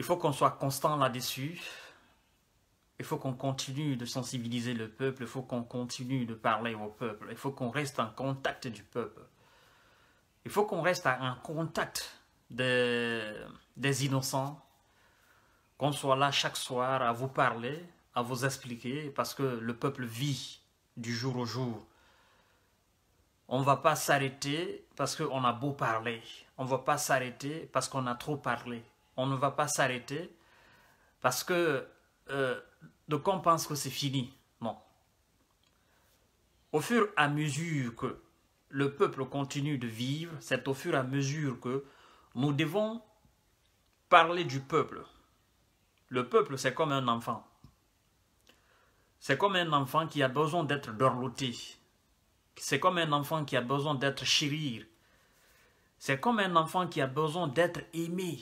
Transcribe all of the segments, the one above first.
Il faut qu'on soit constant là-dessus. Il faut qu'on continue de sensibiliser le peuple. Il faut qu'on continue de parler au peuple. Il faut qu'on reste en contact du peuple. Il faut qu'on reste en contact de, des innocents. Qu'on soit là chaque soir à vous parler, à vous expliquer, parce que le peuple vit du jour au jour. On ne va pas s'arrêter parce qu'on a beau parler. On ne va pas s'arrêter parce qu'on a trop parlé on ne va pas s'arrêter parce que euh, de pense que c'est fini. Non. Au fur et à mesure que le peuple continue de vivre, c'est au fur et à mesure que nous devons parler du peuple. Le peuple, c'est comme un enfant. C'est comme un enfant qui a besoin d'être dorloté. C'est comme un enfant qui a besoin d'être chéri. C'est comme un enfant qui a besoin d'être aimé.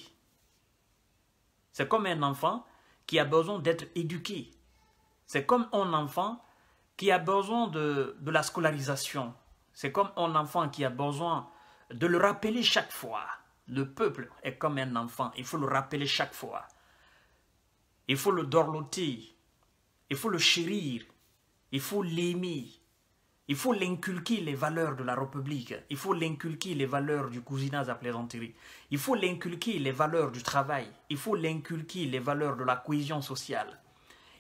C'est comme un enfant qui a besoin d'être éduqué. C'est comme un enfant qui a besoin de, la scolarisation. C'est comme un enfant qui a besoin de le rappeler chaque fois. Le peuple est comme un enfant, il faut le rappeler chaque fois. Il faut le dorloter, il faut le chérir, il faut l'aimer, il faut l'inculquer les valeurs de la République, il faut l'inculquer les valeurs du cousinage à plaisanterie, il faut l'inculquer les valeurs du travail, il faut l'inculquer les valeurs de la cohésion sociale,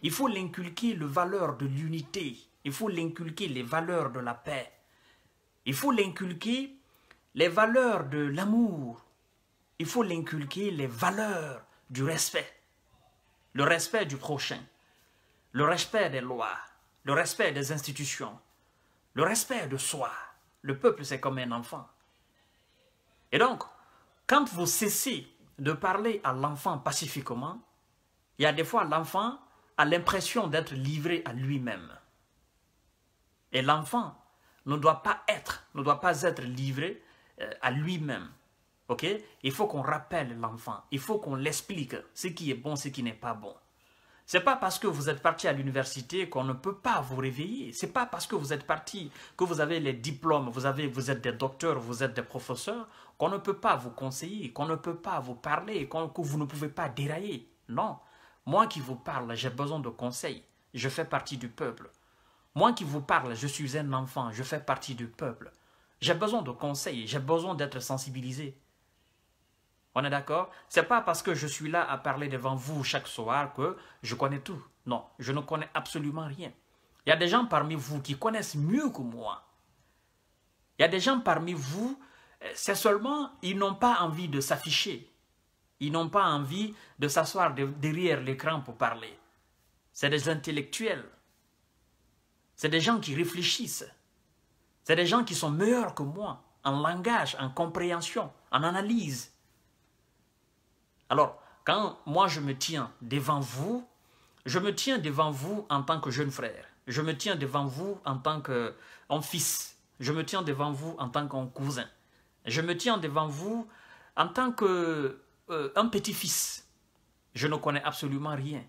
il faut l'inculquer les valeur de l'unité, il faut l'inculquer les valeurs de la paix, il faut l'inculquer les valeurs de l'amour, il faut l'inculquer les valeurs du respect, le respect du prochain, le respect des lois, le respect des institutions, le respect de soi. Le peuple, c'est comme un enfant. Et donc, quand vous cessez de parler à l'enfant pacifiquement, il y a des fois l'enfant a l'impression d'être livré à lui-même. Et l'enfant ne doit pas être, ne doit pas être livré euh, à lui-même. ok Il faut qu'on rappelle l'enfant, il faut qu'on l'explique ce qui est bon, ce qui n'est pas bon. C'est pas parce que vous êtes parti à l'université qu'on ne peut pas vous réveiller. C'est pas parce que vous êtes parti que vous avez les diplômes, vous avez, vous êtes des docteurs, vous êtes des professeurs, qu'on ne peut pas vous conseiller, qu'on ne peut pas vous parler, que vous ne pouvez pas dérailler. Non. Moi qui vous parle, j'ai besoin de conseils. Je fais partie du peuple. Moi qui vous parle, je suis un enfant. Je fais partie du peuple. J'ai besoin de conseils. J'ai besoin d'être sensibilisé. On est d'accord C'est pas parce que je suis là à parler devant vous chaque soir que je connais tout. Non, je ne connais absolument rien. Il y a des gens parmi vous qui connaissent mieux que moi. Il y a des gens parmi vous, euh, c'est seulement ils n'ont pas envie de s'afficher. Ils n'ont pas envie de s'asseoir derrière l'écran pour parler. C'est des intellectuels. C'est des gens qui réfléchissent. C'est des gens qui sont meilleurs que moi en langage, en compréhension, en analyse. Alors, quand moi je me tiens devant vous, je me tiens devant vous en tant que jeune frère, je me tiens devant vous en tant qu'un fils, je me tiens devant vous en tant qu'un cousin, je me tiens devant vous en tant qu'un euh, petit-fils. Je ne connais absolument rien.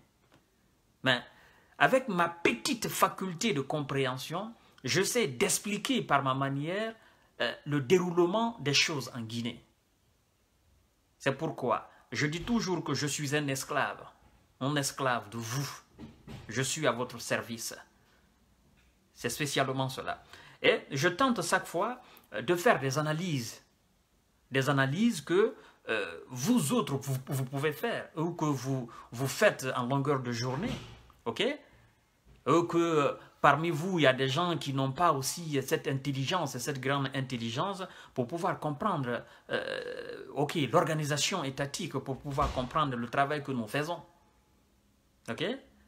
Mais avec ma petite faculté de compréhension, je sais d'expliquer par ma manière euh, le déroulement des choses en Guinée. C'est pourquoi je dis toujours que je suis un esclave, un esclave de vous. Je suis à votre service. C'est spécialement cela. Et je tente chaque fois euh, de faire des analyses, des analyses que euh, vous autres, vous, pouvez faire, ou que vous, vous faites en longueur de journée, ok Ou que Parmi vous, il y a des gens qui n'ont pas aussi cette intelligence, cette grande intelligence pour pouvoir comprendre euh, l'organisation étatique, pour pouvoir comprendre le travail que nous faisons. Ok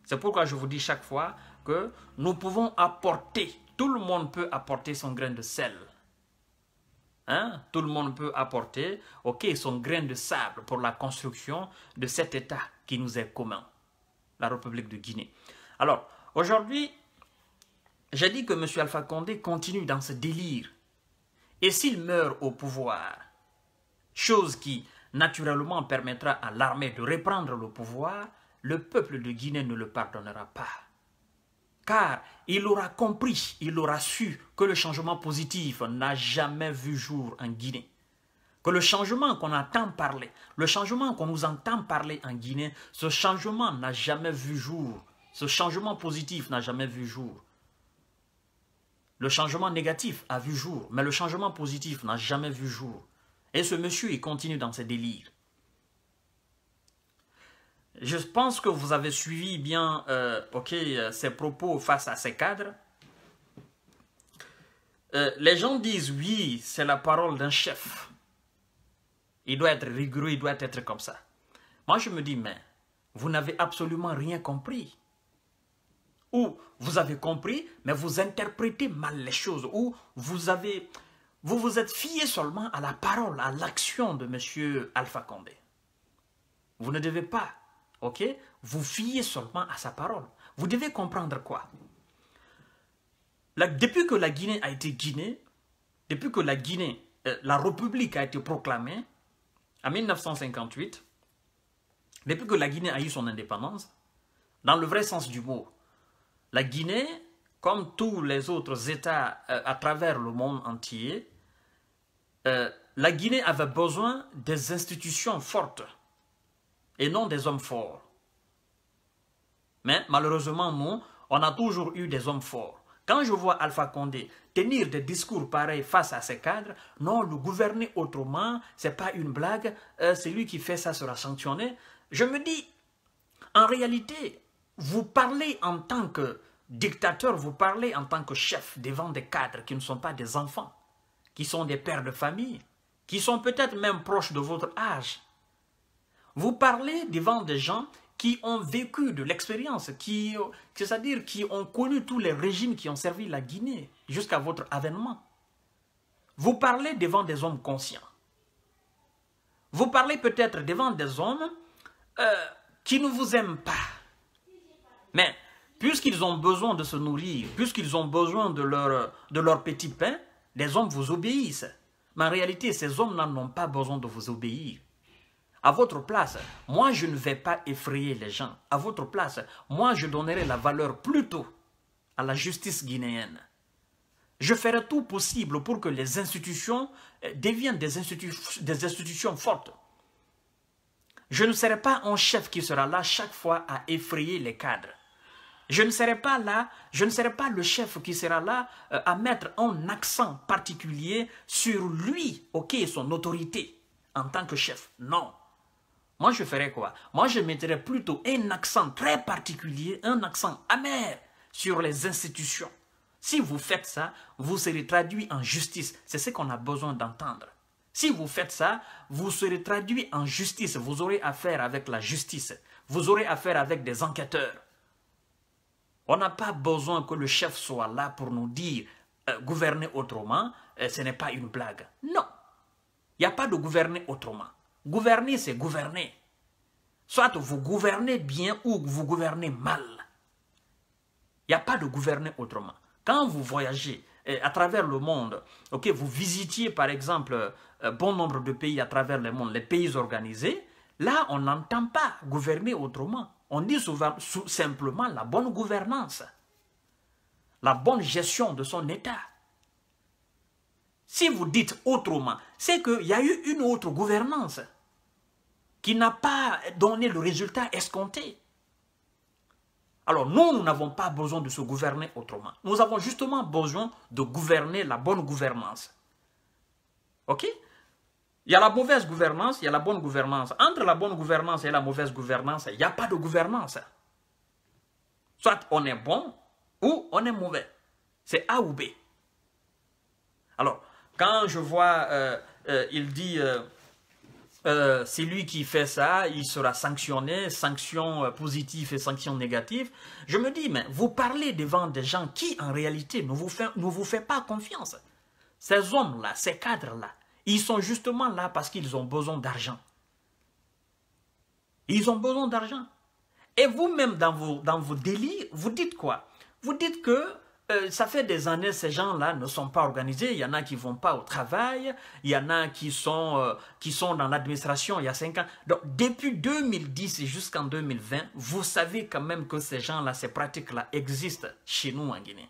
C'est pourquoi je vous dis chaque fois que nous pouvons apporter, tout le monde peut apporter son grain de sel. Hein? Tout le monde peut apporter ok, son grain de sable pour la construction de cet État qui nous est commun, la République de Guinée. Alors, aujourd'hui, j'ai dit que M. Alpha Condé continue dans ce délire. Et s'il meurt au pouvoir, chose qui naturellement permettra à l'armée de reprendre le pouvoir, le peuple de Guinée ne le pardonnera pas. Car il aura compris, il aura su que le changement positif n'a jamais vu jour en Guinée. Que le changement qu'on entend parler, le changement qu'on nous entend parler en Guinée, ce changement n'a jamais vu jour. Ce changement positif n'a jamais vu jour. Le changement négatif a vu jour, mais le changement positif n'a jamais vu jour. Et ce monsieur, il continue dans ses délires. Je pense que vous avez suivi bien euh, euh ses propos face à ses cadres. Euh, les gens disent, oui, c'est la parole d'un chef. Il doit être rigoureux, il doit être comme ça. Moi, je me dis, mais vous n'avez absolument rien compris. Ou vous avez compris, mais vous interprétez mal les choses, Ou vous avez, vous vous êtes fié seulement à la parole, à l'action de M. Alpha Condé. Vous ne devez pas, ok, vous fier seulement à sa parole. Vous devez comprendre quoi Depuis que la Guinée a été Guinée, depuis que la Guinée, euh, la République a été proclamée en 1958, depuis que la Guinée a eu son indépendance, dans le vrai sens du mot, la Guinée, comme tous les autres États euh, à travers le monde entier, euh, la Guinée avait besoin des institutions fortes et non des hommes forts. Mais malheureusement, nous, on a toujours eu des hommes forts. Quand je vois Alpha Condé tenir des discours pareils face à ses cadres, non, le gouverner autrement, c'est pas une blague, euh, celui qui fait ça sera sanctionné. Je me dis, en réalité, vous parlez en tant que dictateur, vous parlez en tant que chef devant des cadres qui ne sont pas des enfants, qui sont des pères de famille, qui sont peut-être même proches de votre âge. Vous parlez devant des gens qui ont vécu de l'expérience, qui, c'est-à-dire qui ont connu tous les régimes qui ont servi la Guinée jusqu'à votre avènement. Vous parlez devant des hommes conscients. Vous parlez peut-être devant des hommes euh, qui ne vous aiment pas, mais puisqu'ils ont besoin de se nourrir, puisqu'ils ont besoin de leur, de leur petit pain, les hommes vous obéissent. Mais en réalité, ces hommes là n'ont pas besoin de vous obéir. À votre place, moi, je ne vais pas effrayer les gens. À votre place, moi, je donnerai la valeur plutôt à la justice guinéenne. Je ferai tout possible pour que les institutions euh, deviennent des, des institutions fortes. Je ne serai pas un chef qui sera là chaque fois à effrayer les cadres. Je ne serai pas là, je ne serai pas le chef qui sera là euh, à mettre un accent particulier sur lui, ok, son autorité en tant que chef. Non. Moi, je ferai quoi Moi, je mettrai plutôt un accent très particulier, un accent amer sur les institutions. Si vous faites ça, vous serez traduit en justice. C'est ce qu'on a besoin d'entendre. Si vous faites ça, vous serez traduit en justice. Vous aurez affaire avec la justice. Vous aurez affaire avec des enquêteurs. On n'a pas besoin que le chef soit là pour nous dire euh, gouverner autrement, euh, ce n'est pas une blague. Non. Il n'y a pas de gouverner autrement. Gouverner, c'est gouverner. Soit vous gouvernez bien ou vous gouvernez mal. Il n'y a pas de gouverner autrement. Quand vous voyagez euh, à travers le monde, ok, vous visitiez par exemple bon nombre de pays à travers le monde, les pays organisés, là on n'entend pas gouverner autrement. On dit souvent, simplement la bonne gouvernance, la bonne gestion de son État. Si vous dites autrement, c'est qu'il y a eu une autre gouvernance qui n'a pas donné le résultat escompté. Alors nous, nous n'avons pas besoin de se gouverner autrement. Nous avons justement besoin de gouverner la bonne gouvernance. OK il y a la mauvaise gouvernance, il y a la bonne gouvernance. Entre la bonne gouvernance et la mauvaise gouvernance, il n'y a pas de gouvernance. Soit on est bon ou on est mauvais. C'est A ou B. Alors, quand je vois, euh, euh, il dit, euh, c'est lui qui fait ça, il sera sanctionné, sanction positive et sanction négative. Je me dis, mais vous parlez devant des gens qui, en réalité, ne vous, ne vous fait pas confiance. Ces hommes-là, ces cadres-là, ils sont justement là parce qu'ils ont besoin d'argent. Ils ont besoin d'argent. Et vous-même, dans vos, dans vos délits, vous dites quoi Vous dites que euh, ça fait des années, ces gens-là ne sont pas organisés. Il y en a qui ne vont pas au travail. Il y en a qui sont, euh, qui sont dans l'administration il y a cinq ans. Donc, depuis 2010 jusqu'en 2020, vous savez quand même que ces gens-là, ces pratiques-là existent chez nous en Guinée.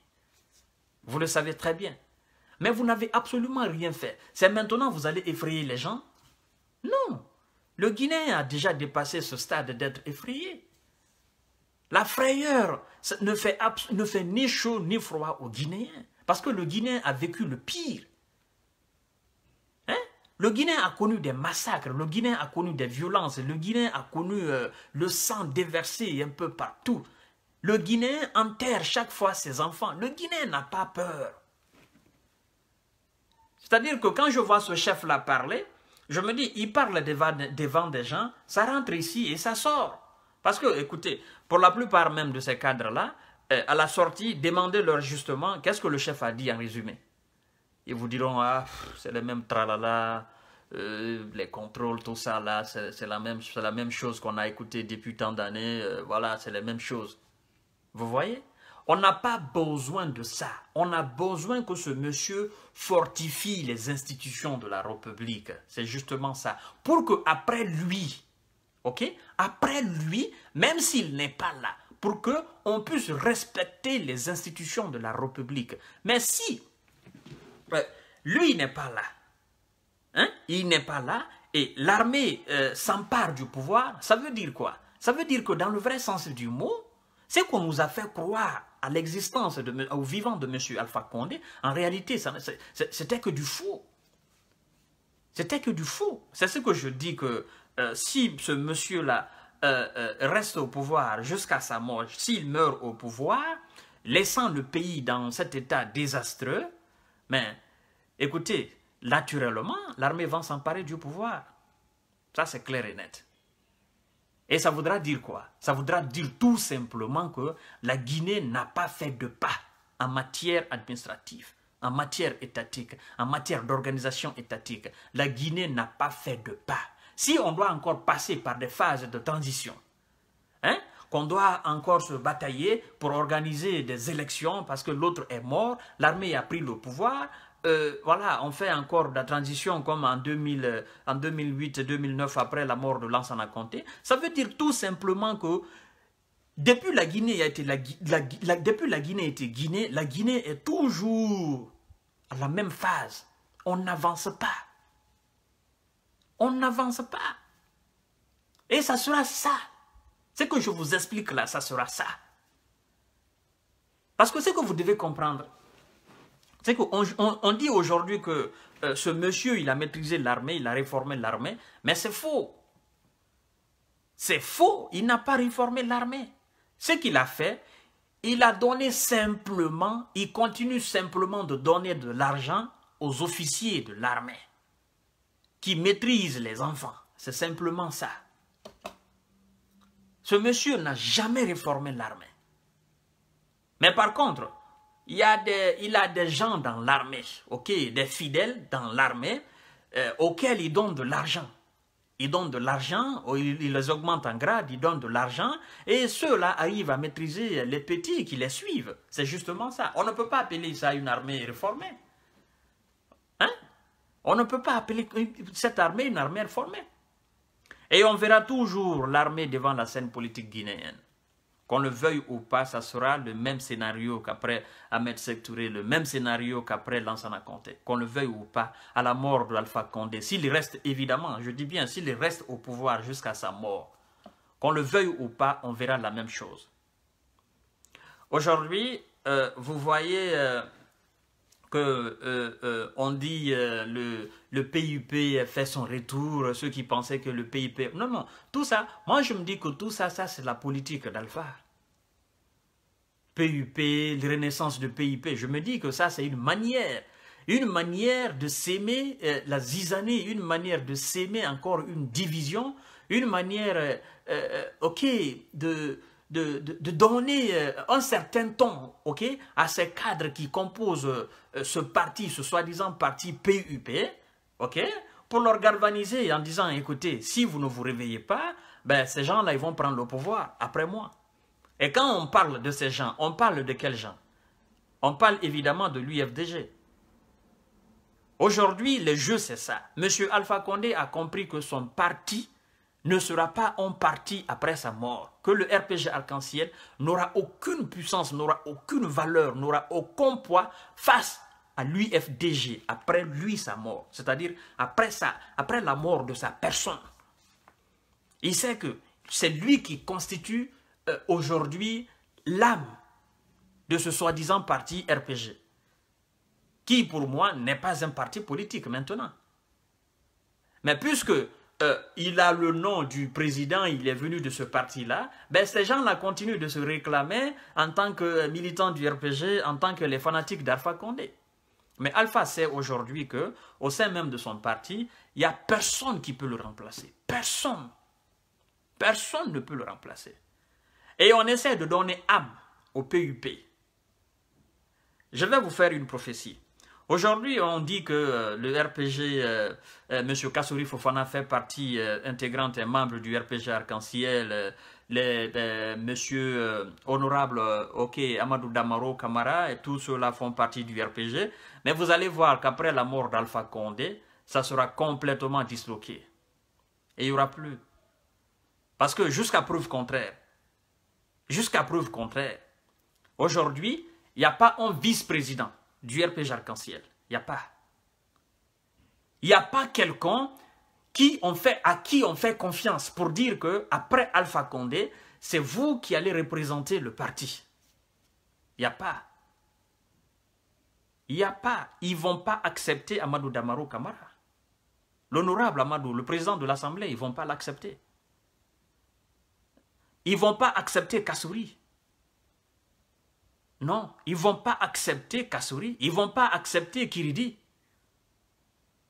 Vous le savez très bien. Mais vous n'avez absolument rien fait. C'est maintenant que vous allez effrayer les gens Non. Le Guinéen a déjà dépassé ce stade d'être effrayé. La frayeur ne fait, ni chaud ni froid au Guinéen Parce que le Guinéen a vécu le pire. Hein? Le Guinéen a connu des massacres, le Guinéen a connu des violences, le Guinéen a connu euh, le sang déversé un peu partout. Le Guinéen enterre chaque fois ses enfants. Le Guinéen n'a pas peur. C'est-à-dire que quand je vois ce chef-là parler, je me dis, il parle devant, devant des gens, ça rentre ici et ça sort. Parce que, écoutez, pour la plupart même de ces cadres-là, euh, à la sortie, demandez-leur justement qu'est-ce que le chef a dit en résumé. Ils vous diront, ah, c'est le même tralala, euh, les contrôles, tout ça, là, c'est la, même, la même chose qu'on a écouté depuis tant d'années, euh, voilà, c'est la même chose. Vous voyez on n'a pas besoin de ça. On a besoin que ce monsieur fortifie les institutions de la République. C'est justement ça. Pour que après lui, ok, après lui, même s'il n'est pas là, pour que on puisse respecter les institutions de la République. Mais si lui n'est pas là, hein, il n'est pas là et l'armée euh, s'empare du pouvoir, ça veut dire quoi Ça veut dire que dans le vrai sens du mot, c'est qu'on nous a fait croire à l'existence, au vivant de M. Alpha Condé, en réalité, c'était que du faux. C'était que du faux. C'est ce que je dis que euh, si ce monsieur-là euh, euh, reste au pouvoir jusqu'à sa mort, s'il meurt au pouvoir, laissant le pays dans cet état désastreux, mais écoutez, naturellement, l'armée va s'emparer du pouvoir. Ça, c'est clair et net. Et ça voudra dire quoi Ça voudra dire tout simplement que la Guinée n'a pas fait de pas en matière administrative, en matière étatique, en matière d'organisation étatique. La Guinée n'a pas fait de pas. Si on doit encore passer par des phases de transition, hein, qu'on doit encore se batailler pour organiser des élections parce que l'autre est mort, l'armée a pris le pouvoir, euh, voilà, on fait encore la transition comme en, 2008-2009 après la mort de Lansana Conté. Ça veut dire tout simplement que depuis la Guinée a été depuis la Guinée était Guinée, la Guinée est toujours à la même phase. On n'avance pas. On n'avance pas. Et ça sera ça. Ce que je vous explique là, ça sera ça. Parce que ce que vous devez comprendre, c'est qu'on on, dit aujourd'hui que euh, ce monsieur, il a maîtrisé l'armée, il a réformé l'armée, mais c'est faux. C'est faux, il n'a pas réformé l'armée. Ce qu'il a fait, il a donné simplement, il continue simplement de donner de l'argent aux officiers de l'armée qui maîtrisent les enfants. C'est simplement ça. Ce monsieur n'a jamais réformé l'armée. Mais par contre, il, y a des, il a des gens dans l'armée, ok, des fidèles dans l'armée, euh, auxquels ils donnent de l'argent. Ils donne de l'argent, oh, ils les augmente en grade, ils donnent de l'argent, et ceux-là arrivent à maîtriser les petits qui les suivent. C'est justement ça. On ne peut pas appeler ça une armée réformée. Hein? On ne peut pas appeler cette armée une armée réformée. Et on verra toujours l'armée devant la scène politique guinéenne. Qu'on le veuille ou pas, ça sera le même scénario qu'après Ahmed Sektouré, le même scénario qu'après Lansana Conté. Qu'on le veuille ou pas, à la mort de l'Alpha Condé, s'il reste, évidemment, je dis bien, s'il reste au pouvoir jusqu'à sa mort, qu'on le veuille ou pas, on verra la même chose. Aujourd'hui, euh, vous voyez euh, que qu'on euh, on dit le, le PIP fait son retour, ceux qui pensaient que le PIP... Non, non, tout ça, moi je me dis que tout ça, ça c'est la politique d'Alpha. PUP, la renaissance de PUP, Je me dis que ça, c'est une manière, une manière de s'aimer euh, la zizanée, une manière de s'aimer encore une division, une manière, euh, euh, ok, de, de, donner un certain ton ok, à ces cadres qui composent ce parti, ce soi-disant parti PUP, ok, pour leur galvaniser en disant, écoutez, si vous ne vous réveillez pas, ben, ces gens-là, ils vont prendre le pouvoir après moi. Et quand on parle de ces gens, on parle de quels gens On parle évidemment de l'UFDG. Aujourd'hui, le jeu, c'est ça. M. Alpha Condé a compris que son parti ne sera pas un parti après sa mort, que le RPG arc-en-ciel n'aura aucune puissance, n'aura aucune valeur, n'aura aucun poids face à l'UFDG, après lui sa mort, c'est-à-dire après, après la mort de sa personne. Il sait que c'est lui qui constitue euh, aujourd'hui l'âme de ce soi-disant parti RPG, qui pour moi n'est pas un parti politique maintenant. Mais puisque euh, il a le nom du président, il est venu de ce parti-là, ben ces gens-là continuent de se réclamer en tant que militants du RPG, en tant que les fanatiques d'Alpha Condé. Mais Alpha sait aujourd'hui que, au sein même de son parti, il n'y a personne qui peut le remplacer. Personne. Personne ne peut le remplacer. Et on essaie de donner âme au PUP. Je vais vous faire une prophétie. Aujourd'hui, on dit que euh, le RPG, Monsieur euh, M. Kassouri Fofana fait partie euh, intégrante et membre du RPG Arc-en-Ciel. Monsieur Honorable Ok Amadou Damaro Kamara et tous ceux-là font partie du RPG. Mais vous allez voir qu'après la mort d'Alpha Condé, ça sera complètement disloqué. Et il n'y aura plus. Parce que jusqu'à preuve contraire, jusqu'à preuve contraire. Aujourd'hui, il n'y a pas un vice-président du RPG Arc-en-Ciel. Il n'y a pas. Il n'y a pas quelqu'un qui fait, à qui on fait confiance pour dire que après Alpha Condé, c'est vous qui allez représenter le parti. Il n'y a pas. Il n'y a pas. Ils ne vont pas accepter Amadou Damaro Kamara. L'honorable Amadou, le président de l'Assemblée, ils ne vont pas l'accepter. Ils ne vont pas accepter Kassouri. Non, ils ne vont pas accepter Kassouri. Ils ne vont pas accepter Kiridi.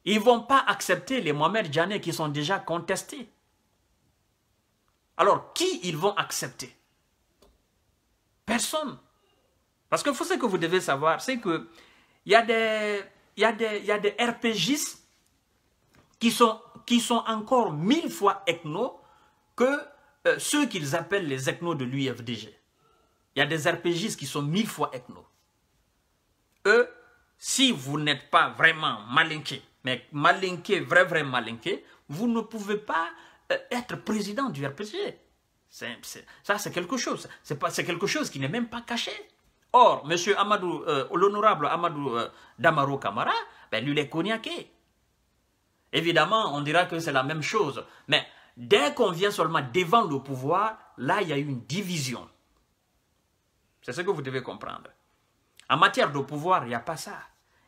Ils ne vont pas accepter les Mohamed Janet qui sont déjà contestés. Alors, qui ils vont accepter Personne. Parce que faut ce que vous devez savoir, c'est qu'il y, a des, y, a des, y RPGistes qui sont, qui sont encore mille fois ethno que euh, ceux qu'ils appellent les ethnos de l'UFDG. Il y a des RPGistes qui sont mille fois ethnos. Eux, si vous n'êtes pas vraiment malinqué, mais malinqué, vrai, vrai malinqué, vous ne pouvez pas euh, être président du RPG. ça, c'est quelque chose. C'est quelque chose qui n'est même pas caché. Or, monsieur Amadou, euh, l'honorable Amadou Damaro Kamara, ben, lui, il est cognaqué. Évidemment, on dira que c'est la même chose. Mais Dès qu'on vient seulement devant le pouvoir, là, il y a une division. C'est ce que vous devez comprendre. En matière de pouvoir, il n'y a pas ça.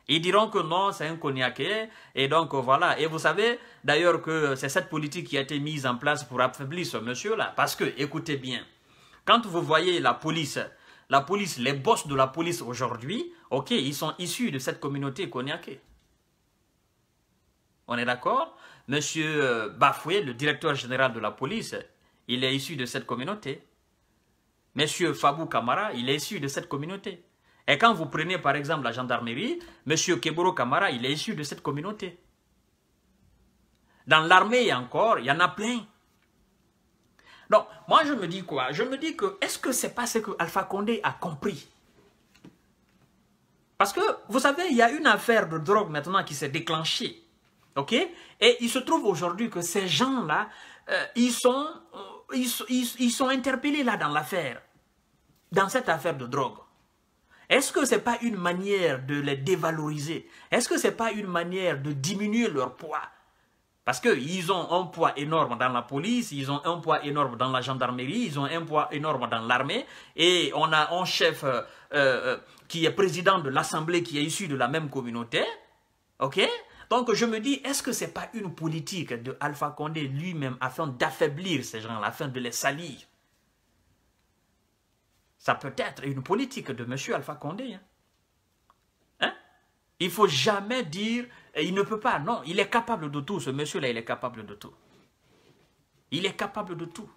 Ils diront que non, c'est un cognacé. et donc voilà. Et vous savez d'ailleurs que c'est cette politique qui a été mise en place pour affaiblir ce monsieur-là. Parce que, écoutez bien, quand vous voyez la police, la police, les boss de la police aujourd'hui, ok, ils sont issus de cette communauté cognacée. On est d'accord Monsieur euh, Bafoué, le directeur général de la police, il est issu de cette communauté. Monsieur Fabou Kamara, il est issu de cette communauté. Et quand vous prenez par exemple la gendarmerie, Monsieur Keboro Kamara, il est issu de cette communauté. Dans l'armée encore, il y en a plein. Donc, moi je me dis quoi Je me dis que, est-ce que c'est pas ce que Alpha Condé a compris Parce que, vous savez, il y a une affaire de drogue maintenant qui s'est déclenchée. OK Et il se trouve aujourd'hui que ces gens-là, euh, ils, sont, euh, ils, sont interpellés là dans l'affaire, dans cette affaire de drogue. Est-ce que ce n'est pas une manière de les dévaloriser Est-ce que ce n'est pas une manière de diminuer leur poids Parce qu'ils ont un poids énorme dans la police, ils ont un poids énorme dans la gendarmerie, ils ont un poids énorme dans l'armée, et on a un chef euh, qui est président de l'Assemblée qui est issu de la même communauté, ok donc je me dis, est-ce que ce n'est pas une politique de Alpha Condé lui-même afin d'affaiblir ces gens-là, afin de les salir Ça peut être une politique de M. Alpha Condé. Hein. Hein? Il ne faut jamais dire, euh, il ne peut pas, non, il est capable de tout, ce monsieur-là, il est capable de tout. Il est capable de tout.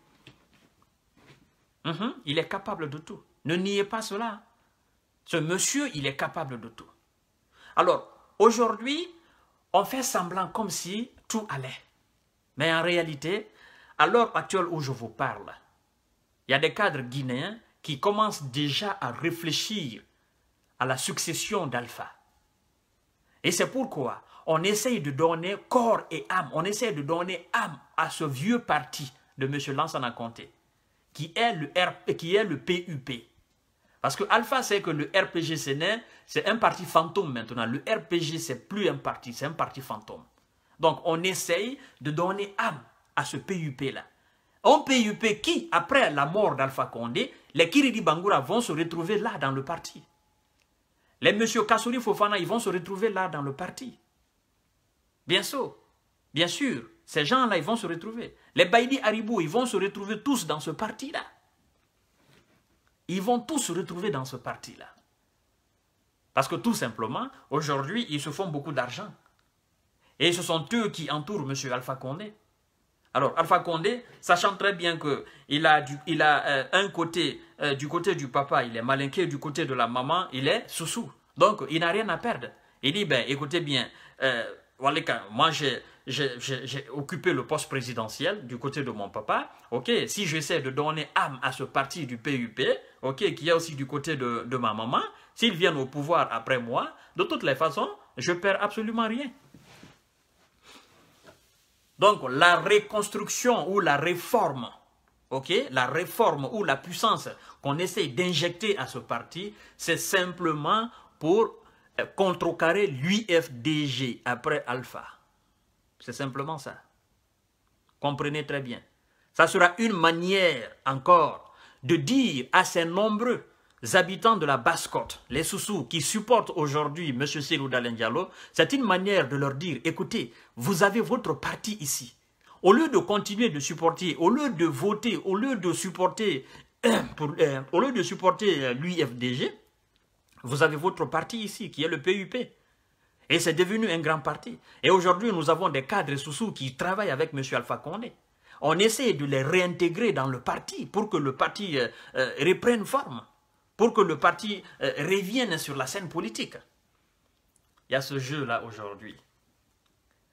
Mhm, il est capable de tout. Ne niez pas cela. Ce monsieur, il est capable de tout. Alors, aujourd'hui, on fait semblant comme si tout allait. Mais en réalité, à l'heure actuelle où je vous parle, il y a des cadres guinéens qui commencent déjà à réfléchir à la succession d'Alpha. Et c'est pourquoi on essaye de donner corps et âme, on essaye de donner âme à ce vieux parti de M. Lansana Conté, qui est le, RP, qui est le PUP. Parce que Alpha sait que le RPG Sénat, c'est un parti fantôme maintenant. Le RPG, c'est plus un parti, c'est un parti fantôme. Donc, on essaye de donner âme à ce PUP-là. Un PUP qui, après la mort d'Alpha Condé, les Kiridi Bangoura vont se retrouver là dans le parti. Les M. Kassouri Fofana, ils vont se retrouver là dans le parti. Bien sûr, bien sûr, ces gens-là, ils vont se retrouver. Les Baïdi Haribou, ils vont se retrouver tous dans ce parti-là. Ils vont tous se retrouver dans ce parti-là. Parce que tout simplement, aujourd'hui, ils se font beaucoup d'argent. Et ce sont eux qui entourent M. Alpha Condé. Alors, Alpha Condé, sachant très bien qu'il a, du, il a euh, un côté, euh, du côté du papa, il est malinqué, du côté de la maman, il est sous-sous. Donc, il n'a rien à perdre. Il dit, ben, écoutez bien, euh, moi, j'ai occupé le poste présidentiel du côté de mon papa. Ok, si j'essaie de donner âme à ce parti du PUP, ok, qui est aussi du côté de ma maman, S'ils viennent au pouvoir après moi, de toutes les façons, je perds absolument rien. Donc la reconstruction ou la réforme, ok, la réforme ou la puissance qu'on essaie d'injecter à ce parti, c'est simplement pour euh, contrecarrer l'UFDG après Alpha. C'est simplement ça. Comprenez très bien. Ça sera une manière encore de dire à ces nombreux habitants de la basse-côte, les Soussous, qui supportent aujourd'hui M. Selou Diallo, c'est une manière de leur dire, écoutez, vous avez votre parti ici. Au lieu de continuer de supporter, au lieu de voter, au lieu de supporter, euh, euh, au lieu de supporter euh, l'UFDG, vous avez votre parti ici, qui est le PUP. Et c'est devenu un grand parti. Et aujourd'hui, nous avons des cadres Soussous qui travaillent avec M. Alpha Condé. On essaie de les réintégrer dans le parti pour que le parti reprenne forme pour que le parti euh, revienne sur la scène politique. Il y a ce jeu-là aujourd'hui.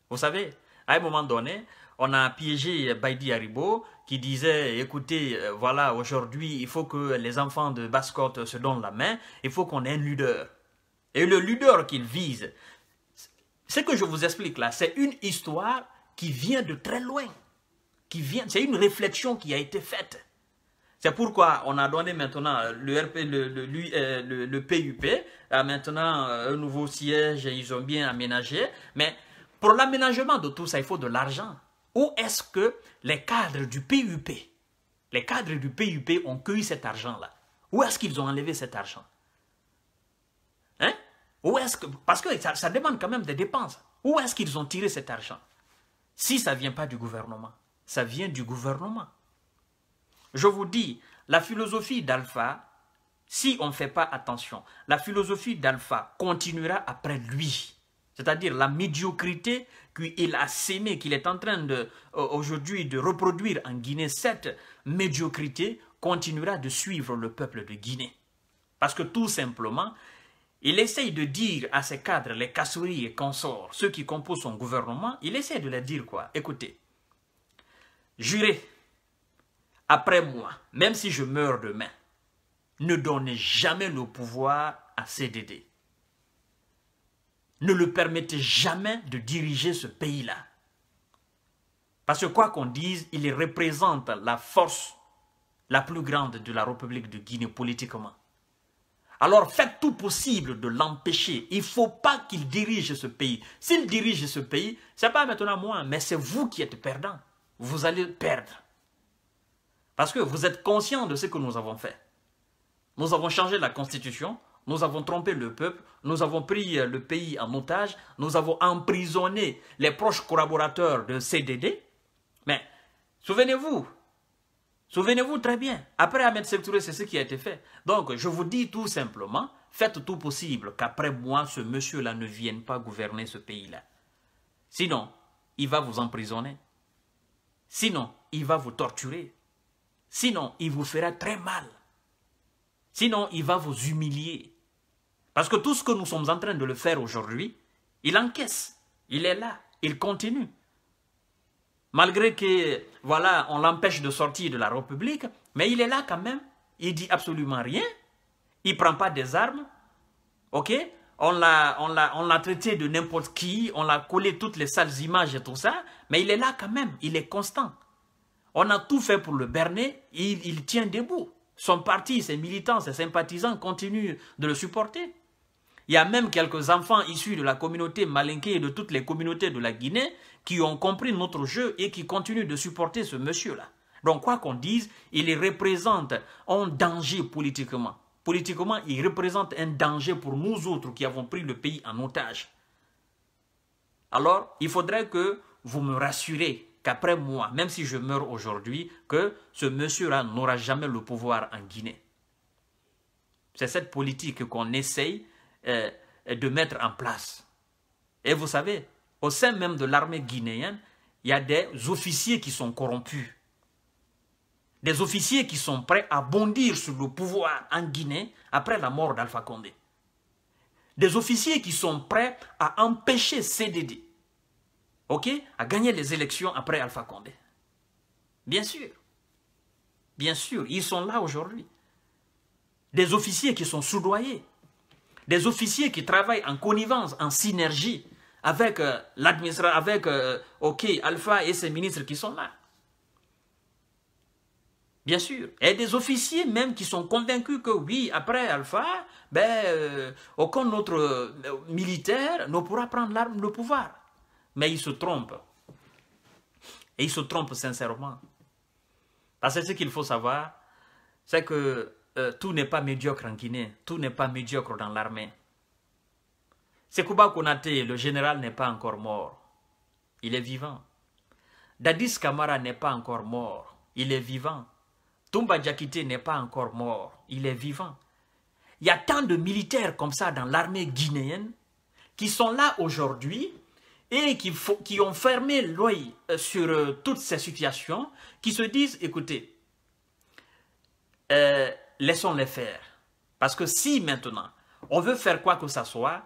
Vous savez, à un moment donné, on a piégé Baidi Haribo qui disait, écoutez, euh, voilà, aujourd'hui, il faut que les enfants de Bascotte se donnent la main, il faut qu'on ait un ludeur. Et le ludeur qu'il vise, ce que je vous explique là, c'est une histoire qui vient de très loin. qui vient, C'est une réflexion qui a été faite. C'est pourquoi on a donné maintenant le, PUP, a euh, maintenant euh, un nouveau siège, ils ont bien aménagé. Mais pour l'aménagement de tout ça, il faut de l'argent. Où est-ce que les cadres du PUP, les cadres du PUP ont cueilli cet argent-là Où est-ce qu'ils ont enlevé cet argent Hein Où est-ce que... Parce que ça, ça demande quand même des dépenses. Où est-ce qu'ils ont tiré cet argent Si ça ne vient pas du gouvernement, ça vient du gouvernement. Je vous dis, la philosophie d'Alpha, si on ne fait pas attention, la philosophie d'Alpha continuera après lui. C'est-à-dire la médiocrité qu'il a sémée, qu'il est en train de euh, aujourd'hui de reproduire en Guinée, cette médiocrité continuera de suivre le peuple de Guinée. Parce que tout simplement, il essaye de dire à ses cadres, les Kassouri et consorts, ceux qui composent son gouvernement, il essaie de leur dire quoi Écoutez, jurez après moi, même si je meurs demain, ne donnez jamais le pouvoir à CDD. Ne le permettez jamais de diriger ce pays-là. Parce que quoi qu'on dise, il représente la force la plus grande de la République de Guinée politiquement. Alors faites tout possible de l'empêcher. Il ne faut pas qu'il dirige ce pays. S'il dirige ce pays, ce n'est pas maintenant moi, mais c'est vous qui êtes perdant. Vous allez perdre. Parce que vous êtes conscient de ce que nous avons fait. Nous avons changé la constitution, nous avons trompé le peuple, nous avons pris le pays en otage, nous avons emprisonné les proches collaborateurs de CDD. Mais souvenez-vous, souvenez-vous très bien, après Ahmed Sektouré, c'est ce qui a été fait. Donc je vous dis tout simplement, faites tout possible qu'après moi, ce monsieur-là ne vienne pas gouverner ce pays-là. Sinon, il va vous emprisonner. Sinon, il va vous torturer. Sinon, il vous fera très mal. Sinon, il va vous humilier. Parce que tout ce que nous sommes en train de le faire aujourd'hui, il encaisse. Il est là. Il continue. Malgré que, voilà, on l'empêche de sortir de la République, mais il est là quand même. Il dit absolument rien. Il ne prend pas des armes. OK on l'a traité de n'importe qui, on l'a collé toutes les sales images et tout ça, mais il est là quand même, il est constant. On a tout fait pour le berner, il, il tient debout. Son parti, ses militants, ses sympathisants continuent de le supporter. Il y a même quelques enfants issus de la communauté malinquée et de toutes les communautés de la Guinée qui ont compris notre jeu et qui continuent de supporter ce monsieur-là. Donc quoi qu'on dise, il représente un danger politiquement. Politiquement, il représente un danger pour nous autres qui avons pris le pays en otage. Alors, il faudrait que vous me rassurez qu'après moi, même si je meurs aujourd'hui, que ce monsieur-là n'aura jamais le pouvoir en Guinée. C'est cette politique qu'on essaye euh, de mettre en place. Et vous savez, au sein même de l'armée guinéenne, il y a des officiers qui sont corrompus. Des officiers qui sont prêts à bondir sur le pouvoir en Guinée après la mort d'Alpha Condé. Des officiers qui sont prêts à empêcher CDD ok, a gagné les élections après Alpha Condé. Bien sûr. Bien sûr, ils sont là aujourd'hui. Des officiers qui sont soudoyés. Des officiers qui travaillent en connivence, en synergie avec euh, avec euh, OK, Alpha et ses ministres qui sont là. Bien sûr. Et des officiers même qui sont convaincus que oui, après Alpha, ben, euh, aucun autre militaire ne pourra prendre l'arme, le pouvoir. Mais il se trompe. Et il se trompe sincèrement. Parce que ce qu'il faut savoir, c'est que euh, tout n'est pas médiocre en Guinée, tout n'est pas médiocre dans l'armée. Sekouba Konate, le général, n'est pas encore mort. Il est vivant. Dadis Kamara n'est pas encore mort. Il est vivant. Toumba Djakite n'est pas encore mort. Il est vivant. Il y a tant de militaires comme ça dans l'armée guinéenne qui sont là aujourd'hui et qui, qui ont fermé l'œil euh, sur euh, toutes ces situations, qui se disent, écoutez, euh, laissons-les faire. Parce que si maintenant, on veut faire quoi que ce soit,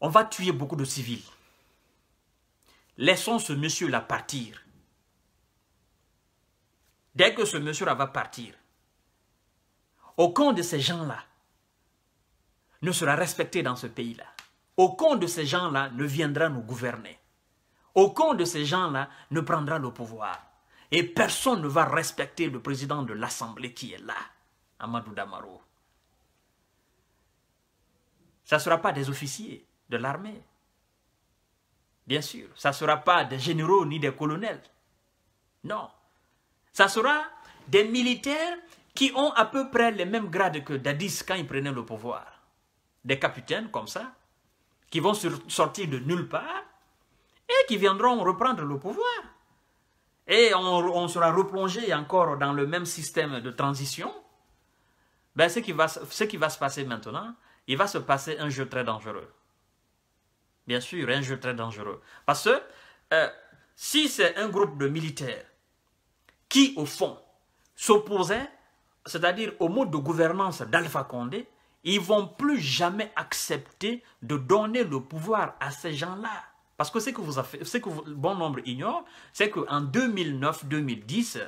on va tuer beaucoup de civils. Laissons ce monsieur-là partir. Dès que ce monsieur-là va partir, aucun de ces gens-là ne sera respecté dans ce pays-là. Aucun de ces gens-là ne viendra nous gouverner. Aucun de ces gens-là ne prendra le pouvoir. Et personne ne va respecter le président de l'Assemblée qui est là, Amadou Damaro. Ça ne sera pas des officiers de l'armée. Bien sûr, ça ne sera pas des généraux ni des colonels. Non. Ça sera des militaires qui ont à peu près les mêmes grades que Dadis quand il prenait le pouvoir. Des capitaines comme ça, qui vont sortir de nulle part et qui viendront reprendre le pouvoir. Et on, sera replongé encore dans le même système de transition. Ben, ce, qui va, ce qui va se passer maintenant, il va se passer un jeu très dangereux. Bien sûr, un jeu très dangereux. Parce que euh, si c'est un groupe de militaires qui, au fond, s'opposait, c'est-à-dire au mode de gouvernance d'Alpha Condé, ils vont plus jamais accepter de donner le pouvoir à ces gens-là. Parce que ce que, vous avez, ce que bon nombre ignore, c'est qu'en 2009-2010,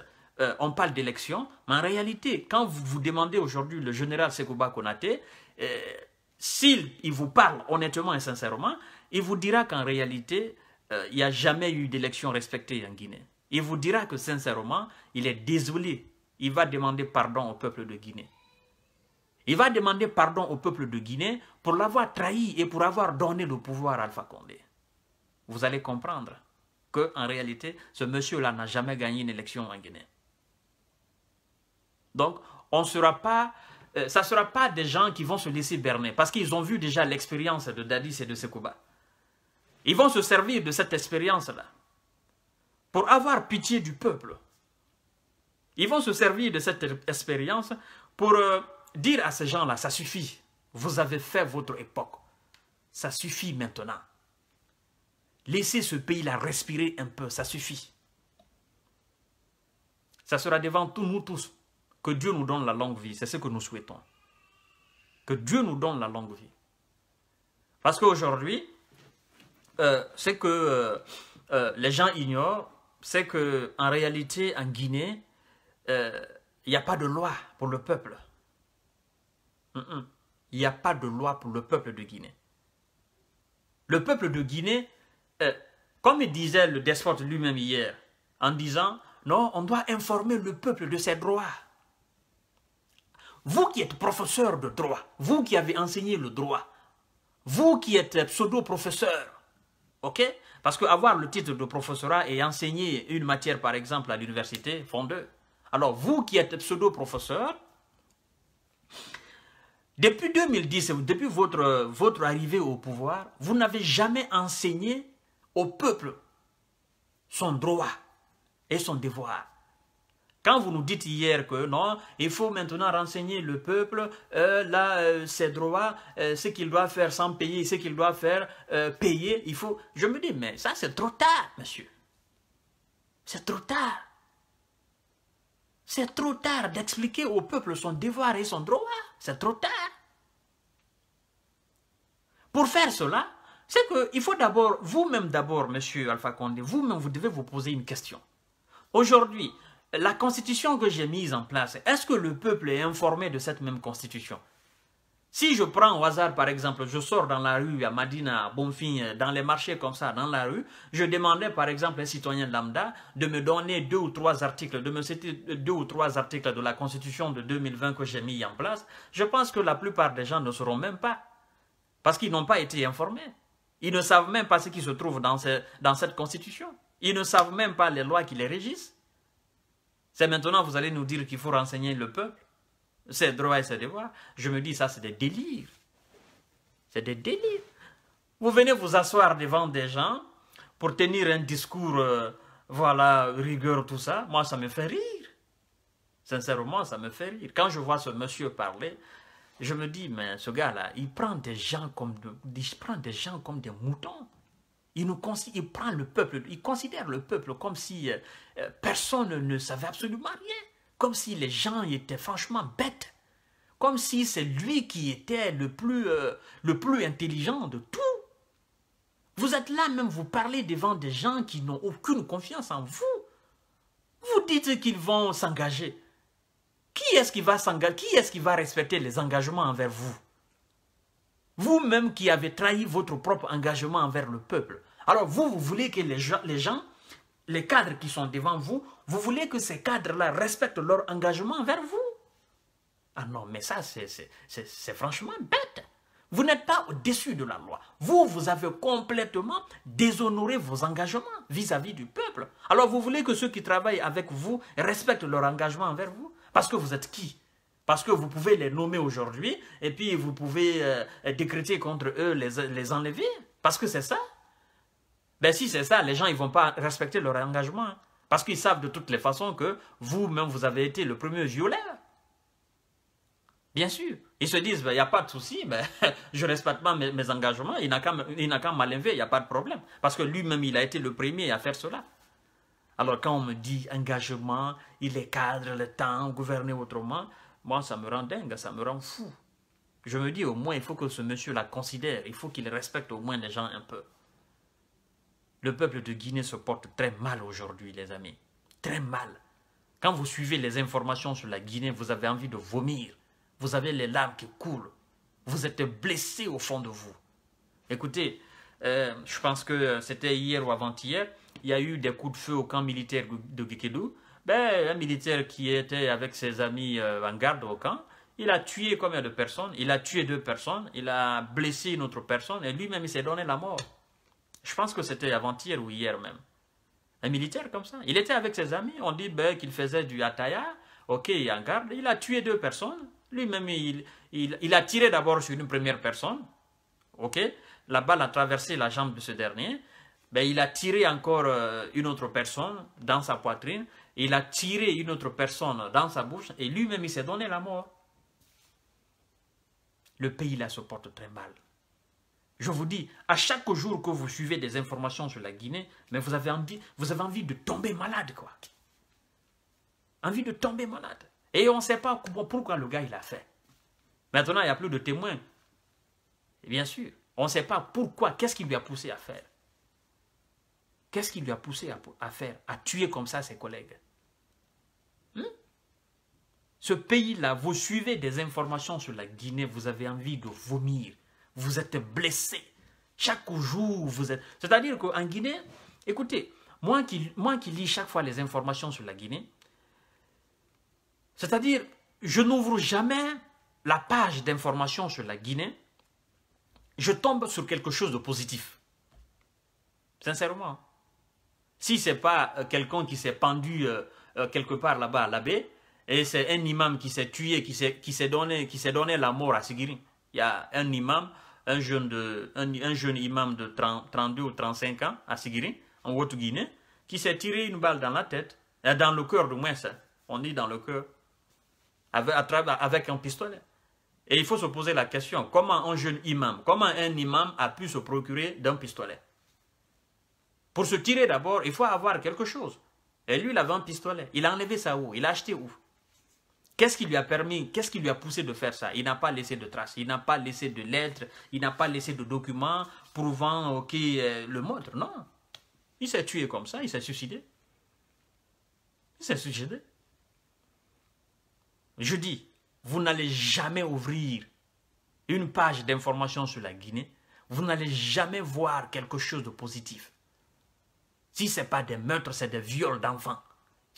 euh, on parle d'élection, mais en réalité, quand vous vous demandez aujourd'hui le général Sekouba Konate, euh, s'il vous parle honnêtement et sincèrement, il vous dira qu'en réalité, euh, il n'y a jamais eu d'élection respectée en Guinée. Il vous dira que sincèrement, il est désolé. Il va demander pardon au peuple de Guinée. Il va demander pardon au peuple de Guinée pour l'avoir trahi et pour avoir donné le pouvoir à Alpha Condé. Vous allez comprendre qu'en réalité, ce monsieur-là n'a jamais gagné une élection en Guinée. Donc, on sera pas, euh, ça ne sera pas des gens qui vont se laisser berner, parce qu'ils ont vu déjà l'expérience de Dadis et de Sekouba. Ils vont se servir de cette expérience-là pour avoir pitié du peuple. Ils vont se servir de cette expérience pour euh, dire à ces gens-là, ça suffit, vous avez fait votre époque, ça suffit maintenant. Laissez ce pays-là respirer un peu, ça suffit. Ça sera devant tous nous tous que Dieu nous donne la longue vie, c'est ce que nous souhaitons. Que Dieu nous donne la longue vie. Parce qu'aujourd'hui, euh, ce que euh, euh, les gens ignorent, c'est qu'en réalité, en Guinée, il n'y a pas de loi pour le peuple. Il n'y a pas de loi pour le peuple de Guinée. Le peuple de Guinée, euh, comme disait le despote lui-même hier, en disant, non, on doit informer le peuple de ses droits. Vous qui êtes professeur de droit, vous qui avez enseigné le droit, vous qui êtes pseudo-professeur, ok Parce qu'avoir le titre de professeur et enseigner une matière, par exemple, à l'université, font Alors, vous qui êtes pseudo-professeur, depuis 2010, depuis votre, votre arrivée au pouvoir, vous n'avez jamais enseigné au peuple son droit et son devoir. Quand vous nous dites hier que non, il faut maintenant renseigner le peuple, euh, là, euh, ses droits, euh, ce qu'il doit faire sans payer, ce qu'il doit faire payer, il faut... Je me dis, mais ça c'est trop tard, monsieur. C'est trop tard. C'est trop tard d'expliquer au peuple son devoir et son droit. C'est trop tard. Pour faire cela, c'est qu'il faut d'abord, vous-même d'abord, monsieur Alpha Condé, vous-même, vous devez vous poser une question. Aujourd'hui, la constitution que j'ai mise en place, est-ce que le peuple est informé de cette même constitution si je prends au hasard, par exemple, je sors dans la rue à Madina, à Bonfine, dans les marchés comme ça, dans la rue, je demandais par exemple à un citoyen lambda de me donner deux ou trois articles, de me citer deux ou trois articles de la Constitution de 2020 que j'ai mis en place, je pense que la plupart des gens ne sauront même pas, parce qu'ils n'ont pas été informés. Ils ne savent même pas ce qui se trouve dans, dans cette Constitution. Ils ne savent même pas les lois qui les régissent. C'est maintenant, vous allez nous dire qu'il faut renseigner le peuple ces droits et devoirs. Je me dis, ça, c'est des délires. C'est des délires. Vous venez vous asseoir devant des gens pour tenir un discours, euh, voilà, rigueur, tout ça. Moi, ça me fait rire. Sincèrement, ça me fait rire. Quand je vois ce monsieur parler, je me dis, mais ce gars-là, il prend des gens comme des, prend des gens comme des moutons. Il, prend le peuple, il considère le peuple comme si euh, euh, personne ne savait absolument rien. Comme si les gens étaient franchement bêtes. Comme si c'est lui qui était le plus, euh, le plus intelligent de tout. Vous êtes là même, vous parlez devant des gens qui n'ont aucune confiance en vous. Vous dites qu'ils vont s'engager. Qui est-ce qui va s'engager Qui est-ce qui va respecter les engagements envers vous Vous-même qui avez trahi votre propre engagement envers le peuple. Alors vous, vous voulez que les gens, les cadres qui sont devant vous, vous voulez que ces cadres-là respectent leur engagement envers vous Ah non, mais ça, c'est franchement bête. Vous n'êtes pas au-dessus de la loi. Vous, vous avez complètement déshonoré vos engagements vis-à-vis du peuple. Alors vous voulez que ceux qui travaillent avec vous respectent leur engagement envers vous Parce que vous êtes qui parce que vous pouvez les nommer aujourd'hui et puis vous pouvez euh, décréter contre eux, les, enlever. Parce que c'est ça. Ben si c'est ça, les gens ils vont pas respecter leur engagement. Parce qu'ils savent de toutes les façons que vous-même, vous avez été le premier violer. Bien sûr. Ils se disent, il ben, n'y a pas de souci, je ne respecte pas mes, engagements, il n'a qu'à m'enlever, il n'y a pas de problème. Parce que lui-même, il a été le premier à faire cela. Alors quand on me dit engagement, il est cadre, le temps, gouverner autrement, moi ça me rend dingue, ça me rend fou. Je me dis au moins il faut que ce monsieur la considère, il faut qu'il respecte au moins les gens un peu. Le peuple de Guinée se porte très mal aujourd'hui, les amis. Très mal. Quand vous suivez les informations sur la Guinée, vous avez envie de vomir. Vous avez les larmes qui coulent. Vous êtes blessé au fond de vous. Écoutez, euh, je pense que c'était hier ou avant-hier, il y a eu des coups de feu au camp militaire de Guikidou. Ben, un militaire qui était avec ses amis euh, en garde au camp, il a tué combien de personnes Il a tué deux personnes, il a blessé une autre personne et lui-même il s'est donné la mort. Je pense que c'était avant-hier ou hier même. Un militaire comme ça. Il était avec ses amis. On dit ben, qu'il faisait du ataya. Ok, il en garde. Il a tué deux personnes. Lui-même, il, a tiré d'abord sur une première personne. Ok La balle a traversé la jambe de ce dernier. Ben, il a tiré encore euh, une autre personne dans sa poitrine. Il a tiré une autre personne dans sa bouche. Et lui-même, il s'est donné la mort. Le pays là se porte très mal. Je vous dis, à chaque jour que vous suivez des informations sur la Guinée, mais vous avez envie, vous avez envie de tomber malade, quoi. Envie de tomber malade. Et on ne sait pas pourquoi le gars, il a fait. Maintenant, il n'y a plus de témoins. bien sûr, on ne sait pas pourquoi, qu'est-ce qui lui a poussé à faire. Qu'est-ce qui lui a poussé à, faire, à tuer comme ça ses collègues hmm? Ce pays-là, vous suivez des informations sur la Guinée, vous avez envie de vomir vous êtes blessé. Chaque jour, vous êtes... C'est-à-dire qu'en Guinée, écoutez, moi qui, moi qui lis chaque fois les informations sur la Guinée, c'est-à-dire, je n'ouvre jamais la page d'informations sur la Guinée, je tombe sur quelque chose de positif. Sincèrement. Hein. Si ce n'est pas euh, quelqu'un qui s'est pendu euh, euh, quelque part là-bas à l'abbé, et c'est un imam qui s'est tué, qui s'est donné, donné la mort à Sigiri. Il y a un imam un jeune, de, un, jeune imam de 32 ou 35 ans à Sigiri, en Haute-Guinée, qui s'est tiré une balle dans la tête, euh, dans le cœur du moins, ça, on dit dans le cœur, avec, avec un pistolet. Et il faut se poser la question, comment un jeune imam, comment un imam a pu se procurer d'un pistolet Pour se tirer d'abord, il faut avoir quelque chose. Et lui, il avait un pistolet. Il a enlevé ça où Il a acheté où Qu'est-ce qui lui a permis, qu'est-ce qui lui a poussé de faire ça Il n'a pas laissé de traces, il n'a pas laissé de lettres, il n'a pas laissé de documents prouvant euh, euh, le meurtre. Non. Il s'est tué comme ça, il s'est suicidé. Il s'est suicidé. Je dis, vous n'allez jamais ouvrir une page d'information sur la Guinée. Vous n'allez jamais voir quelque chose de positif. Si ce n'est pas des meurtres, c'est des viols d'enfants.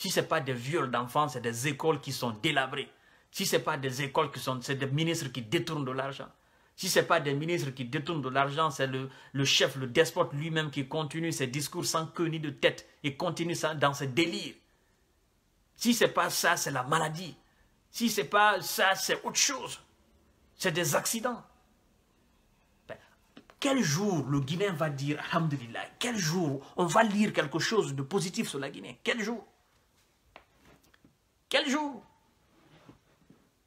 Si ce n'est pas des viols d'enfants, c'est des écoles qui sont délabrées. Si ce n'est pas des écoles qui sont... C'est des ministres qui détournent de l'argent. Si ce n'est pas des ministres qui détournent de l'argent, c'est le, chef, le despote lui-même qui continue ses discours sans queue ni de tête et continue dans ses délires. Si ce n'est pas ça, c'est la maladie. Si ce n'est pas ça, c'est autre chose. C'est des accidents. Ben, quel jour le Guinéen va dire Alhamdulillah Quel jour on va lire quelque chose de positif sur la Guinée Quel jour quel jour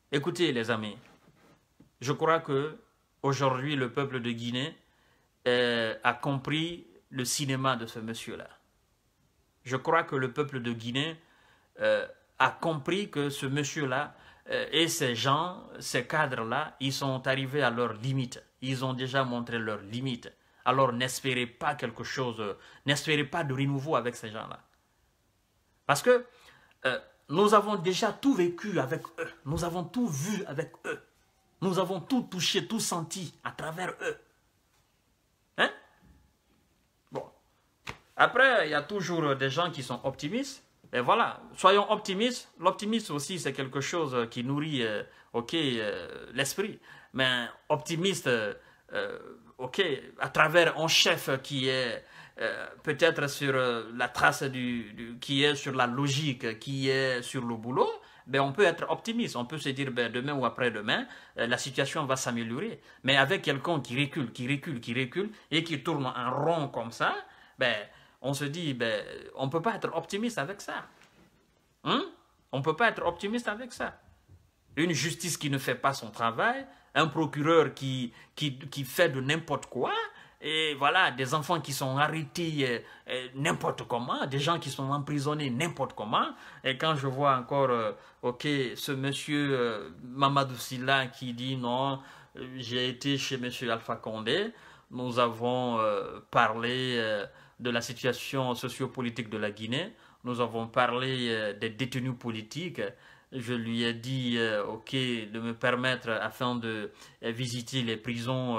Écoutez, les amis, je crois que aujourd'hui le peuple de Guinée euh, a compris le cinéma de ce monsieur-là. Je crois que le peuple de Guinée euh, a compris que ce monsieur-là euh, et ces gens, ces cadres-là, ils sont arrivés à leur limite. Ils ont déjà montré leur limite. Alors n'espérez pas quelque chose, n'espérez pas de renouveau avec ces gens-là. Parce que nous avons déjà tout vécu avec eux. Nous avons tout vu avec eux. Nous avons tout touché, tout senti à travers eux. Hein? Bon. Après, il y a toujours des gens qui sont optimistes. Et voilà, soyons optimistes. L'optimisme aussi, c'est quelque chose qui nourrit, euh, ok, euh, l'esprit. Mais optimiste, euh, ok, à travers un chef qui est euh, peut-être sur euh, la trace du, qui est sur la logique, qui est sur le boulot, on peut être optimiste. On peut se dire ben, demain ou après-demain, euh, la situation va s'améliorer. Mais avec quelqu'un qui recule, qui recule, qui recule et qui tourne en rond comme ça, ben, on se dit ben, on ne peut pas être optimiste avec ça. Hein? On ne peut pas être optimiste avec ça. Une justice qui ne fait pas son travail, un procureur qui, qui fait de n'importe quoi, et voilà, des enfants qui sont arrêtés euh, euh, n'importe comment, des gens qui sont emprisonnés n'importe comment. Et quand je vois encore, euh, ok, ce monsieur Mamadou Silla qui dit non, j'ai été chez monsieur Alpha Condé, nous avons parlé de la situation sociopolitique de la Guinée, nous avons parlé des détenus politiques. Je lui ai dit, ok, de me permettre afin de visiter les prisons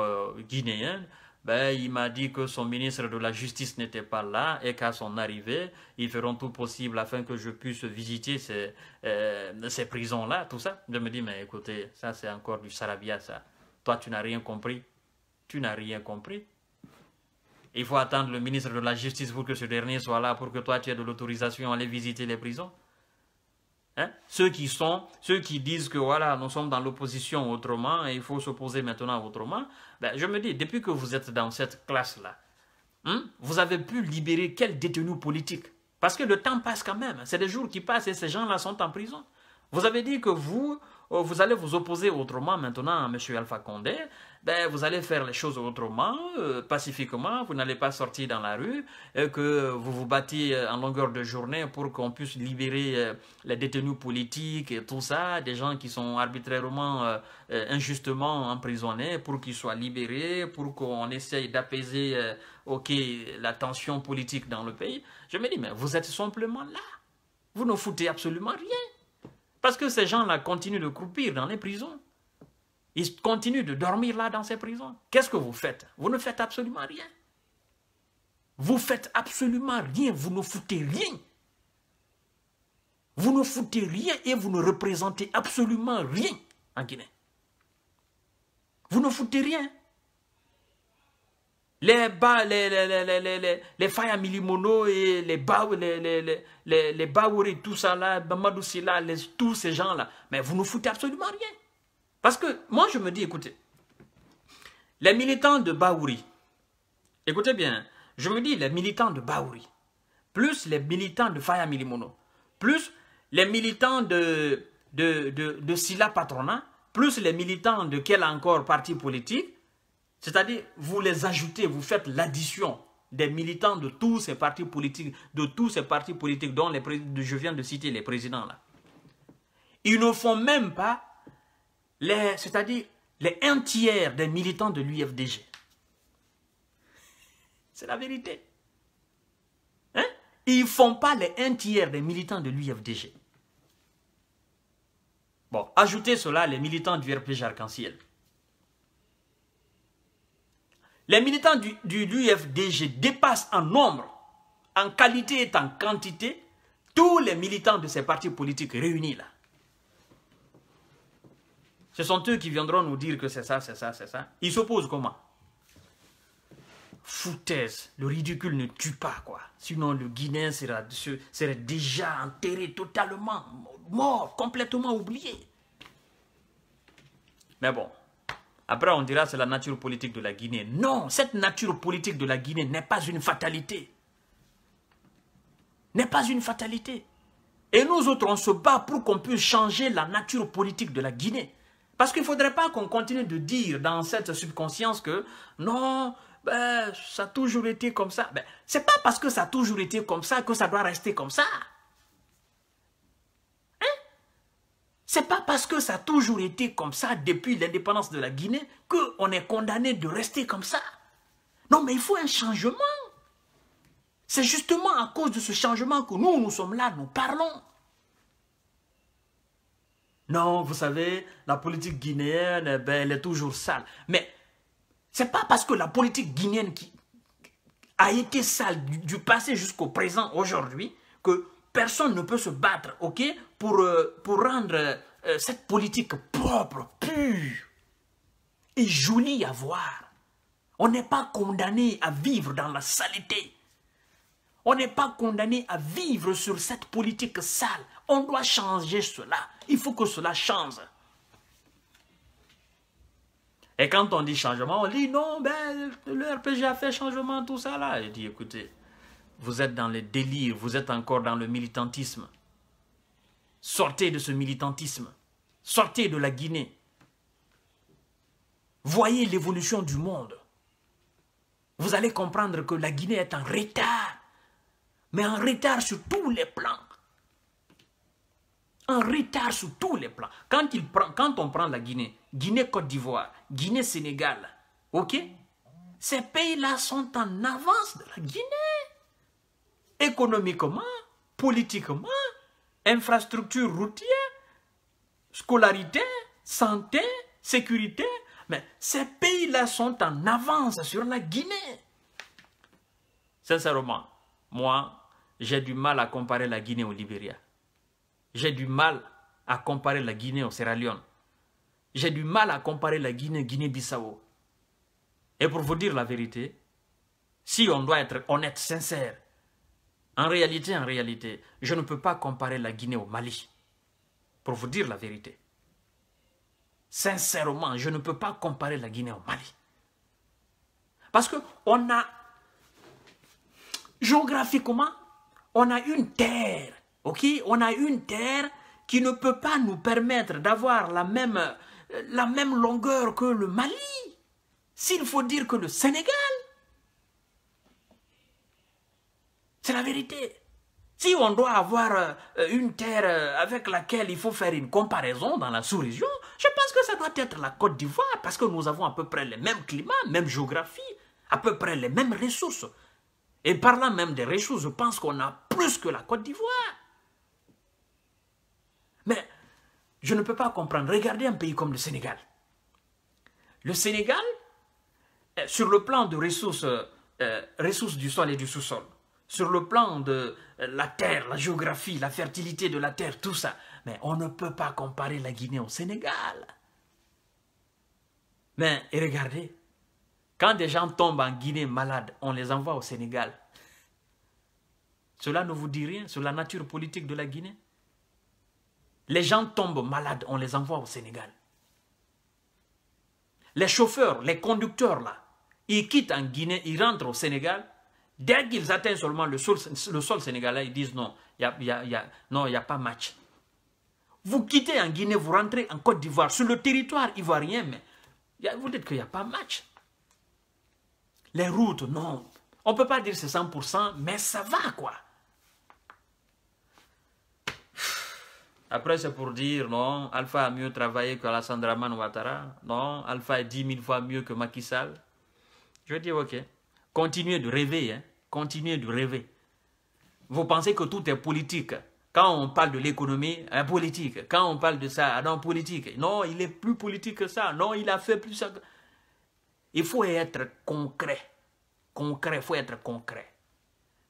guinéennes. Ben, il m'a dit que son ministre de la Justice n'était pas là et qu'à son arrivée, ils feront tout possible afin que je puisse visiter ces, euh, ces prisons-là, tout ça. Je me dis, mais écoutez, ça c'est encore du sarabia, ça. Toi, tu n'as rien compris. Tu n'as rien compris. Il faut attendre le ministre de la Justice pour que ce dernier soit là, pour que toi, tu aies de l'autorisation à aller visiter les prisons. Hein, ceux qui sont, ceux qui disent que voilà, nous sommes dans l'opposition autrement et il faut s'opposer maintenant autrement, ben, je me dis, depuis que vous êtes dans cette classe-là, hein, vous avez pu libérer quel détenu politique Parce que le temps passe quand même, hein, c'est des jours qui passent et ces gens-là sont en prison. Vous avez dit que vous, euh, vous allez vous opposer autrement maintenant à M. Alpha Condé, ben, vous allez faire les choses autrement, euh, pacifiquement, vous n'allez pas sortir dans la rue, que vous vous battiez euh, en longueur de journée pour qu'on puisse libérer euh, les détenus politiques et tout ça, des gens qui sont arbitrairement, injustement emprisonnés, pour qu'ils soient libérés, pour qu'on essaye d'apaiser ok, la tension politique dans le pays. Je me dis, mais vous êtes simplement là. Vous ne foutez absolument rien. Parce que ces gens-là continuent de croupir dans les prisons. Ils continuent de dormir là dans ces prisons. Qu'est-ce que vous faites Vous ne faites absolument rien. Vous faites absolument rien. Vous ne foutez rien. Vous ne foutez rien et vous ne représentez absolument rien en Guinée. Vous ne foutez rien. Les bas, les, les, les, les, les, et les Baouri, les, tout ça là, tous ces gens là. Mais vous ne foutez absolument rien. Parce que moi, je me dis, écoutez, les militants de Baouri, écoutez bien, je me dis, les militants de Baouri, plus les militants de Faya plus les militants de, de, Silla Patrona, plus les militants de quel encore parti politique, c'est-à-dire, vous les ajoutez, vous faites l'addition des militants de tous ces partis politiques, de tous ces partis politiques dont les, je viens de citer les présidents là. Ils ne font même pas c'est-à-dire les un tiers des militants de l'UFDG. C'est la vérité. Hein? Ils ne font pas les un tiers des militants de l'UFDG. Bon, ajoutez cela les militants du RPG Arc-en-Ciel. Les militants du, l'UFDG dépassent en nombre, en qualité et en quantité, tous les militants de ces partis politiques réunis là. Ce sont eux qui viendront nous dire que c'est ça, c'est ça, c'est ça. Ils s'opposent comment Foutaise, le ridicule ne tue pas, quoi. Sinon, le Guinéen serait, déjà enterré totalement, mort, complètement oublié. Mais bon, après on dira c'est la nature politique de la Guinée. Non, cette nature politique de la Guinée n'est pas une fatalité. N'est pas une fatalité. Et nous autres, on se bat pour qu'on puisse changer la nature politique de la Guinée. Parce qu'il ne faudrait pas qu'on continue de dire dans cette subconscience que non, ben, ça a toujours été comme ça. Ben, Ce n'est pas parce que ça a toujours été comme ça que ça doit rester comme ça. Hein? Ce n'est pas parce que ça a toujours été comme ça depuis l'indépendance de la Guinée qu'on est condamné de rester comme ça. Non, mais il faut un changement. C'est justement à cause de ce changement que nous, nous sommes là, nous parlons. Non, vous savez, la politique guinéenne, eh ben, elle est toujours sale. Mais c'est pas parce que la politique guinéenne qui a été sale du, passé jusqu'au présent, aujourd'hui, que personne ne peut se battre, ok, pour, euh, pour rendre euh, cette politique propre, pure et jolie à voir. On n'est pas condamné à vivre dans la saleté. On n'est pas condamné à vivre sur cette politique sale. On doit changer cela. Il faut que cela change. Et quand on dit changement, on dit non, ben, le RPG a fait changement, tout ça là. Je dis écoutez, vous êtes dans le délire, vous êtes encore dans le militantisme. Sortez de ce militantisme. Sortez de la Guinée. Voyez l'évolution du monde. Vous allez comprendre que la Guinée est en retard mais en retard sur tous les plans. En retard sur tous les plans. Quand, il quand on prend la Guinée, Guinée-Côte d'Ivoire, Guinée-Sénégal, ok Ces pays-là sont en avance de la Guinée. Économiquement, politiquement, infrastructure routière, scolarité, santé, sécurité. Mais ces pays-là sont en avance sur la Guinée. Sincèrement, moi, j'ai du mal à comparer la Guinée au Libéria. J'ai du mal à comparer la Guinée au Sierra Leone. J'ai du mal à comparer la Guinée Guinée-Bissau. Et pour vous dire la vérité, si on doit être honnête, sincère, en réalité, en réalité, je ne peux pas comparer la Guinée au Mali. Pour vous dire la vérité. Sincèrement, je ne peux pas comparer la Guinée au Mali. Parce qu'on a, géographiquement, on a une terre, ok On a une terre qui ne peut pas nous permettre d'avoir la même, euh, la même longueur que le Mali, s'il faut dire que le Sénégal. C'est la vérité. Si on doit avoir euh, une terre euh, avec laquelle il faut faire une comparaison dans la sous-région, je pense que ça doit être la Côte d'Ivoire, parce que nous avons à peu près les mêmes climat, même géographie, à peu près les mêmes ressources, et parlant même des ressources, je pense qu'on a plus que la Côte d'Ivoire. Mais je ne peux pas comprendre. Regardez un pays comme le Sénégal. Le Sénégal, euh, sur le plan de ressources, euh, euh, ressources du sol et du sous-sol, sur le plan de la terre, la géographie, la fertilité de la terre, tout ça, mais on ne peut pas comparer la Guinée au Sénégal. Mais regardez, quand des gens tombent en Guinée malades, on les envoie au Sénégal. Cela ne vous dit rien sur la nature politique de la Guinée Les gens tombent malades, on les envoie au Sénégal. Les chauffeurs, les conducteurs, là, ils quittent en Guinée, ils rentrent au Sénégal. Dès qu'ils atteignent seulement le sol, sénégalais, ils disent non, il n'y a, y a, y a pas match. Vous quittez en Guinée, vous rentrez en Côte d'Ivoire, sur le territoire ivoirien, mais vous dites qu'il n'y a pas match les routes, non. On ne peut pas dire c'est 100%, mais ça va, quoi. Après, c'est pour dire, non, Alpha a mieux travaillé que Alassandra Ouattara. Non, Alpha est 10 000 fois mieux que Macky Sall. Je dire, ok, continuez de rêver, hein. continuez de rêver. Vous pensez que tout est politique. Quand on parle de l'économie, hein, politique. Quand on parle de ça, ah non, politique. Non, il est plus politique que ça. Non, il a fait plus ça. Il faut être concret. Concret, il faut être concret.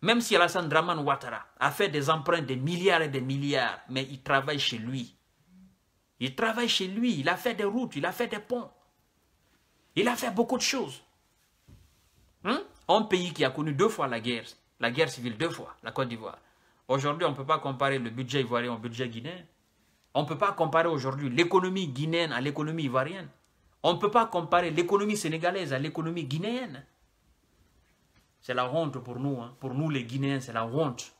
Même si Alassane Draman Ouattara a fait des emprunts de milliards et de milliards, mais il travaille chez lui. Il travaille chez lui, il a fait des routes, il a fait des ponts. Il a fait beaucoup de choses. Hein? Un pays qui a connu deux fois la guerre, la guerre civile deux fois, la Côte d'Ivoire. Aujourd'hui, on ne peut pas comparer le budget ivoirien au budget guinéen. On ne peut pas comparer aujourd'hui l'économie guinéenne à l'économie ivoirienne. On ne peut pas comparer l'économie sénégalaise à l'économie guinéenne. C'est la honte pour nous. Hein. Pour nous, les Guinéens, c'est la honte.